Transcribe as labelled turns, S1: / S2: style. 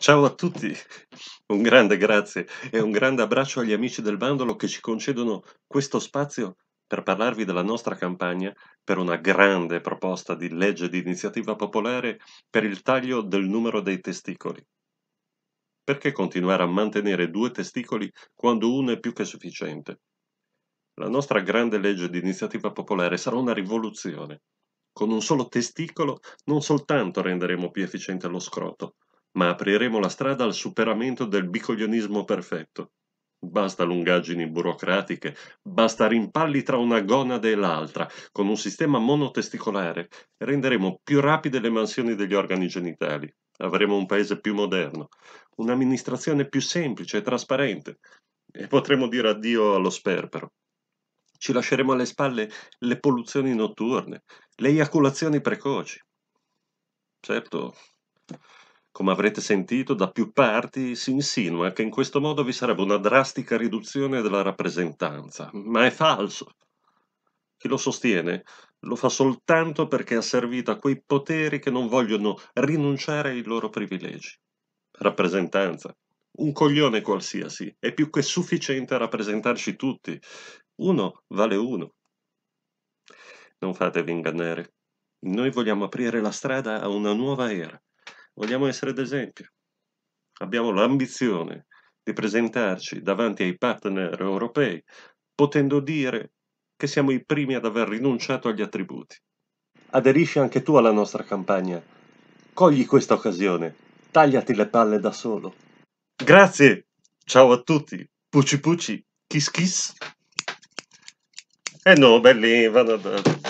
S1: Ciao a tutti, un grande grazie e un grande abbraccio agli amici del Bandolo che ci concedono questo spazio per parlarvi della nostra campagna per una grande proposta di legge di iniziativa popolare per il taglio del numero dei testicoli. Perché continuare a mantenere due testicoli quando uno è più che sufficiente? La nostra grande legge di iniziativa popolare sarà una rivoluzione. Con un solo testicolo non soltanto renderemo più efficiente lo scroto, ma apriremo la strada al superamento del bicoglionismo perfetto. Basta lungaggini burocratiche, basta rimpalli tra una gonade e l'altra, con un sistema monotesticolare renderemo più rapide le mansioni degli organi genitali, avremo un paese più moderno, un'amministrazione più semplice e trasparente e potremo dire addio allo sperpero. Ci lasceremo alle spalle le polluzioni notturne, le eiaculazioni precoci. Certo, come avrete sentito da più parti, si insinua che in questo modo vi sarebbe una drastica riduzione della rappresentanza, ma è falso. Chi lo sostiene lo fa soltanto perché ha servito a quei poteri che non vogliono rinunciare ai loro privilegi. Rappresentanza. Un coglione qualsiasi è più che sufficiente a rappresentarci tutti. Uno vale uno. Non fatevi ingannare. Noi vogliamo aprire la strada a una nuova era Vogliamo essere d'esempio. Abbiamo l'ambizione di presentarci davanti ai partner europei potendo dire che siamo i primi ad aver rinunciato agli attributi. Aderisci anche tu alla nostra campagna. Cogli questa occasione. Tagliati le palle da solo. Grazie. Ciao a tutti. Pucci pucci. Kiss kiss. Eh no, belli, vado a...